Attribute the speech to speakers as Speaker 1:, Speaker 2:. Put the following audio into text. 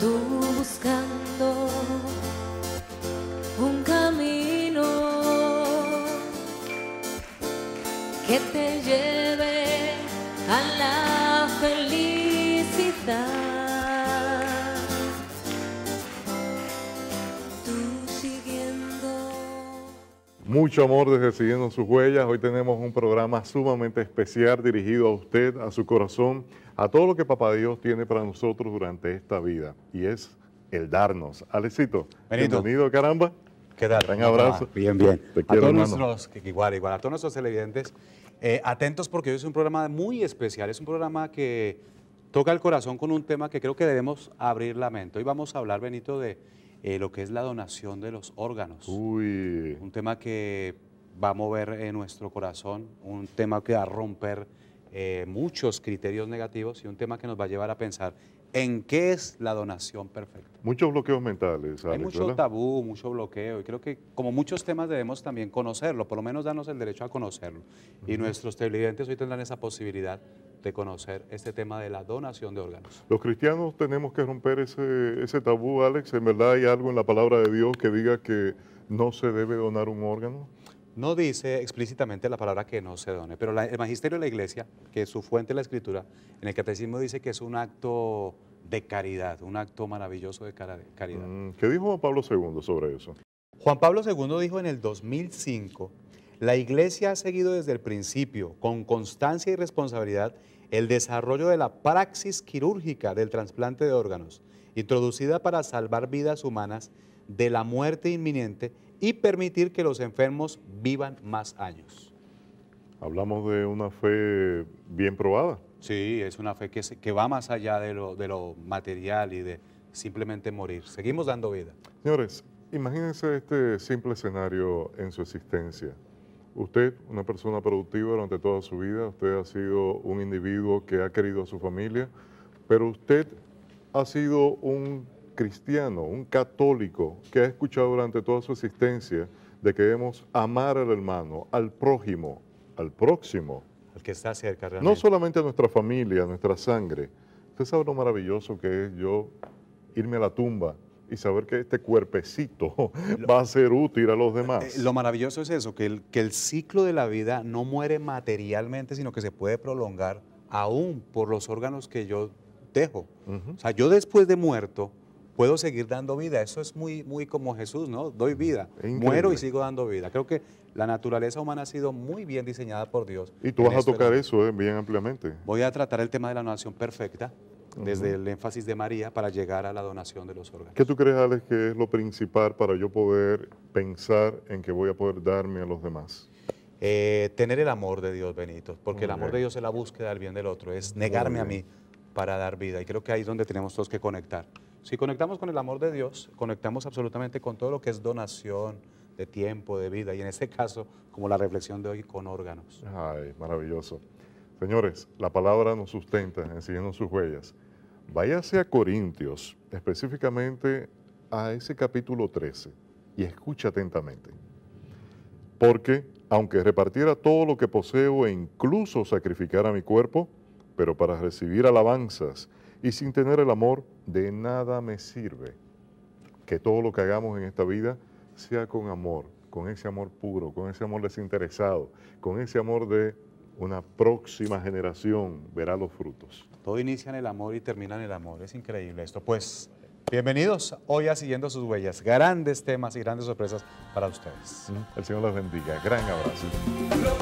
Speaker 1: Tú buscando un camino que te lleve a la felicidad. Mucho amor desde Siguiendo sus Huellas. Hoy tenemos un programa sumamente especial dirigido a usted, a su corazón, a todo lo que Papá Dios tiene para nosotros durante esta vida. Y es el darnos. Alecito, Benito. bienvenido, caramba. ¿Qué tal? Un abrazo. Bien, bien. Te a todos
Speaker 2: igual, igual, a todos nuestros televidentes, eh, atentos porque hoy es un programa muy especial. Es un programa que toca el corazón con un tema que creo que debemos abrir la mente. Hoy vamos a hablar, Benito, de eh, lo que es la donación de los órganos. Un tema que va a mover en nuestro corazón, un tema que va a romper eh, muchos criterios negativos y un tema que nos va a llevar a pensar en qué es la donación perfecta.
Speaker 1: Muchos bloqueos mentales. Hay mucho
Speaker 2: tabú, mucho bloqueo y creo que como muchos temas debemos también conocerlo, por lo menos darnos el derecho a conocerlo. Y nuestros televidentes hoy tendrán esa posibilidad de conocer este tema de la donación de órganos.
Speaker 1: Los cristianos tenemos que romper ese, tabú, Alex. ¿En verdad hay algo en la palabra de Dios que diga que no se debe donar un órgano?
Speaker 2: No dice explícitamente la palabra que no se done, pero el magisterio de la iglesia, que es su fuente de la escritura, en el catecismo dice que es un acto de caridad, un acto maravilloso de caridad.
Speaker 1: Mm, ¿Qué dijo Juan Pablo II sobre eso? Juan Pablo II dijo en el 2005
Speaker 2: la Iglesia ha seguido desde el principio, con constancia y responsabilidad, el desarrollo de la praxis quirúrgica del trasplante de órganos, introducida para salvar vidas humanas de la muerte inminente y permitir que los enfermos vivan más años.
Speaker 1: Hablamos de una fe bien probada.
Speaker 2: Sí, es una fe que, va más allá de lo, de lo material y de simplemente morir. Seguimos dando vida.
Speaker 1: Señores, imagínense este simple escenario en su existencia. Usted, una persona productiva durante toda su vida, usted ha sido un individuo que ha querido a su familia, pero usted ha sido un cristiano, un católico, que ha escuchado durante toda su existencia de que debemos amar al hermano, al prójimo, al próximo.
Speaker 2: Al que está cerca realmente. No
Speaker 1: solamente a nuestra familia, a nuestra sangre. Usted sabe lo maravilloso que es yo irme a la tumba y saber que este cuerpecito va a ser útil a los eh, demás. lo maravilloso es eso,
Speaker 2: que el, que el ciclo de la vida no muere materialmente, sino que se puede prolongar aún por los órganos que yo dejo. O sea, yo después de muerto puedo seguir dando vida. Eso es muy, muy como Jesús, ¿no? Doy vida, muero y sigo dando vida. Creo que la naturaleza humana ha sido muy bien diseñada por Dios. Y tú vas a tocar
Speaker 1: eso eh, bien ampliamente. Voy a
Speaker 2: tratar el tema de la nación perfecta desde el énfasis de María para llegar a la donación de los órganos.
Speaker 1: ¿Qué tú crees, Alex, que es lo principal para yo poder pensar en que voy a poder darme a los demás? Eh, tener el amor de Dios, Benito, porque el amor de
Speaker 2: Dios es la búsqueda del bien del otro, es negarme a mí para dar vida. Y creo que ahí es donde tenemos todos que conectar. Si conectamos con el amor de Dios, conectamos absolutamente con todo lo que es donación, de tiempo, de vida, y en este caso,
Speaker 1: como la reflexión de hoy, con órganos. Ay, maravilloso. Señores, la palabra nos sustenta en sus huellas. Váyase a Corintios, específicamente a ese capítulo 13, y escucha atentamente. Porque, aunque repartiera todo lo que poseo e incluso sacrificara mi cuerpo, pero para recibir alabanzas y sin tener el amor, de nada me sirve. Que todo lo que hagamos en esta vida sea con amor, con ese amor puro, con ese amor desinteresado, con ese amor de una próxima generación verá los frutos. Todo inicia en el amor y
Speaker 2: termina en el amor. Es increíble esto. Pues bienvenidos hoy a Siguiendo sus Huellas. Grandes temas y grandes sorpresas para ustedes.
Speaker 1: El Señor los bendiga. Gran abrazo.